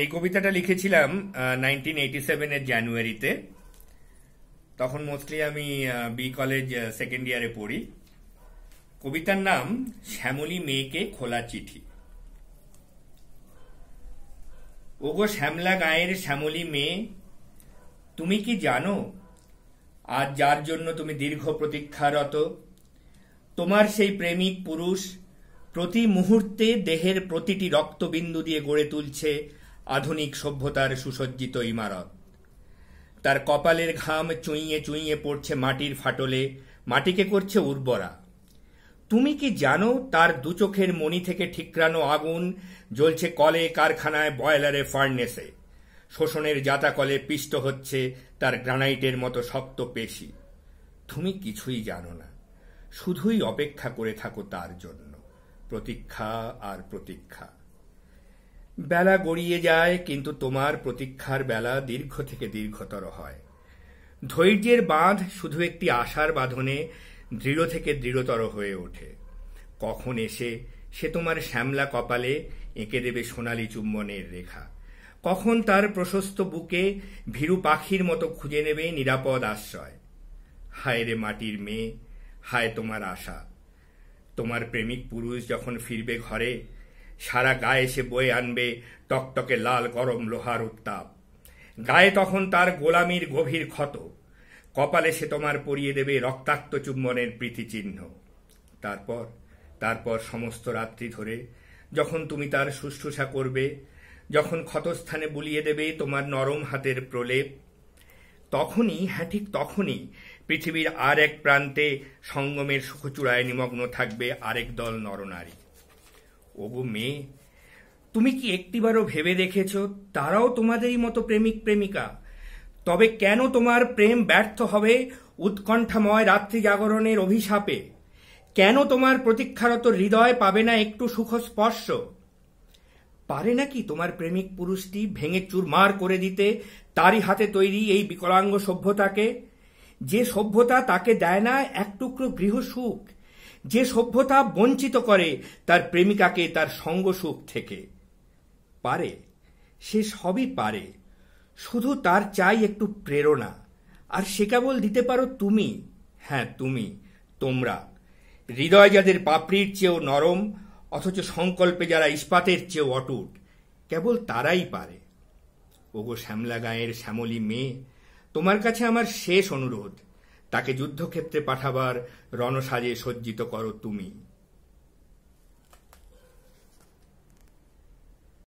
এই কবিতাটা লিখেছিলাম নাইনটিন এর সেভেনের জানুয়ারিতে তখন মোস্টলি আমি বি কলেজ সেকেন্ড ইয়ারে পড়ি কবিতার নাম শ্যামলী মেয়েকে খোলা চিঠি ওগো শ্যামলা গায়ের শ্যামলী মেয়ে তুমি কি জানো আজ যার জন্য তুমি দীর্ঘ প্রতীক্ষারত তোমার সেই প্রেমিক পুরুষ প্রতি মুহূর্তে দেহের প্রতিটি রক্তবিন্দু দিয়ে গড়ে তুলছে আধুনিক সভ্যতার সুসজ্জিত ইমারত তার কপালের ঘাম চুঁইয়ে চুঁইয়ে পড়ছে মাটির ফাটলে মাটিকে করছে উর্বরা তুমি কি জানো তার দুচোখের মণি থেকে ঠিকরানো আগুন জ্বলছে কলে কারখানায় বয়লারে ফার্নেসে শোষণের জাতাকলে পিষ্ট হচ্ছে তার গ্রানাইটের মতো শক্ত পেশি তুমি কিছুই জানো না শুধুই অপেক্ষা করে থাকো তার জন্য প্রতীক্ষা আর প্রতীক্ষা বেলা গড়িয়ে যায় কিন্তু তোমার প্রতীক্ষার বেলা দীর্ঘ থেকে দীর্ঘতর হয় ধৈর্যের বাঁধ শুধু একটি আশার বাঁধনে দৃঢ় থেকে দৃঢ়তর হয়ে ওঠে কখন এসে সে তোমার শ্যামলা কপালে এঁকে দেবে সোনালি চুম্বনের রেখা কখন তার প্রশস্ত বুকে ভীরু পাখির মতো খুঁজে নেবে নিরাপদ আশ্রয় হায় রে মাটির মেয়ে হায় তোমার আশা তোমার প্রেমিক পুরুষ যখন ফিরবে ঘরে সারা গায়ে সে বয়ে আনবে টকটকে লাল গরম লোহার উত্তাপ গায়ে তখন তার গোলামির গভীর ক্ষত কপালে সে তোমার পরিয়ে দেবে রক্তাক্ত চুম্বনের প্রীতিচিহ্ন তারপর তারপর সমস্ত রাত্রি ধরে যখন তুমি তার শুশ্রূষা করবে যখন ক্ষতস্থানে বুলিয়ে দেবে তোমার নরম হাতের প্রলেপ তখনই হ্যাঁ ঠিক তখনই পৃথিবীর আর এক প্রান্তে সঙ্গমের সুখচূড়ায় নিমগ্ন থাকবে আরেক দল নরনারী ওগো মেয়ে তুমি কি একটিবারও ভেবে দেখেছ তারাও তোমাদেরই মতো প্রেমিক প্রেমিকা তবে কেন তোমার প্রেম ব্যর্থ হবে উৎকণ্ঠাময় রাত্রি জাগরণের অভিশাপে কেন তোমার প্রতীক্ষারত হৃদয় পাবে না একটু সুখস্পর্শ পারে নাকি তোমার প্রেমিক পুরুষটি ভেঙে চুরমার করে দিতে তারই হাতে তৈরি এই বিকলাঙ্গ সভ্যতাকে যে সভ্যতা তাকে দেয় না এক টুকরো গৃহসুখ যে সভ্যতা বঞ্চিত করে তার প্রেমিকাকে তার সঙ্গ সুখ থেকে পারে সে সবই পারে শুধু তার চাই একটু প্রেরণা আর সে কেবল দিতে পারো তুমি হ্যাঁ তুমি তোমরা হৃদয় যাদের পাপড়ির চেয়েও নরম অথচ সংকল্পে যারা ইস্পাতের চেয়েও অটুট কেবল তারাই পারে ওগো শ্যামলা গায়ের শ্যামলী মেয়ে তোমার কাছে আমার শেষ অনুরোধ তাকে যুদ্ধক্ষেত্রে পাঠাবার রণসাজে সজ্জিত করো তুমি